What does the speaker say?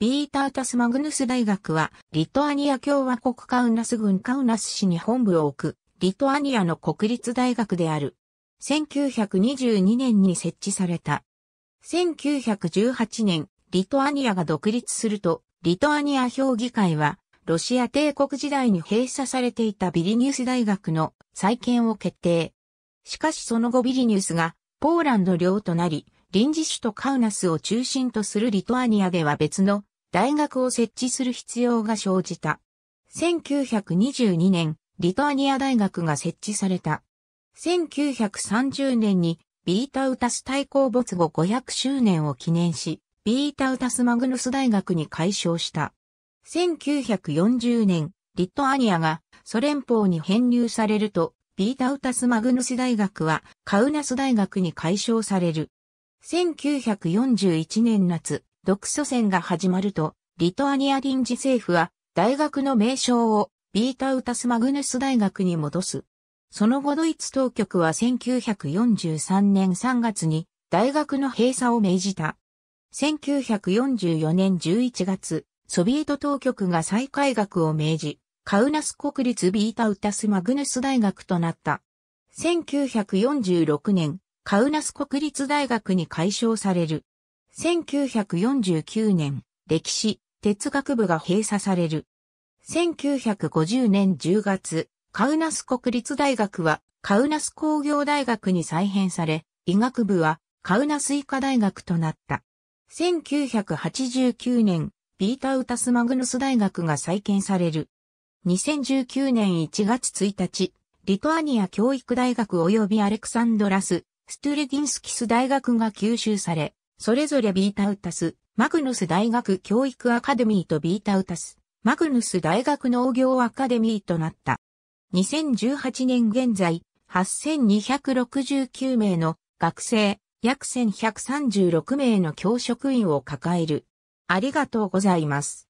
ビータータスマグヌス大学は、リトアニア共和国カウナス郡カウナス市に本部を置く、リトアニアの国立大学である。1922年に設置された。1918年、リトアニアが独立すると、リトアニア評議会は、ロシア帝国時代に閉鎖されていたビリニュス大学の再建を決定。しかしその後ビリニュスがポーランド領となり、臨時首都カウナスを中心とするリトアニアでは別の大学を設置する必要が生じた。1922年、リトアニア大学が設置された。1930年にビータウタス対抗没後500周年を記念し、ビータウタスマグヌス大学に改称した。1940年、リトアニアがソ連邦に編入されると、ビータウタスマグヌス大学はカウナス大学に改称される。1941年夏、独ソ戦が始まると、リトアニア臨時政府は、大学の名称を、ビータウタスマグヌス大学に戻す。その後ドイツ当局は1943年3月に大学の閉鎖を命じた。1944年11月、ソビエト当局が再開学を命じ、カウナス国立ビータウタスマグヌス大学となった。1946年、カウナス国立大学に解消される。1949年、歴史、哲学部が閉鎖される。1950年10月、カウナス国立大学はカウナス工業大学に再編され、医学部はカウナス医科大学となった。1989年、ビータウタスマグヌス大学が再建される。2019年1月1日、リトアニア教育大学及びアレクサンドラス、ストゥルギンスキス大学が吸収され、それぞれビータウタス、マグヌス大学教育アカデミーとビータウタス、マグヌス大学農業アカデミーとなった。2018年現在、8269名の学生、約1136名の教職員を抱える。ありがとうございます。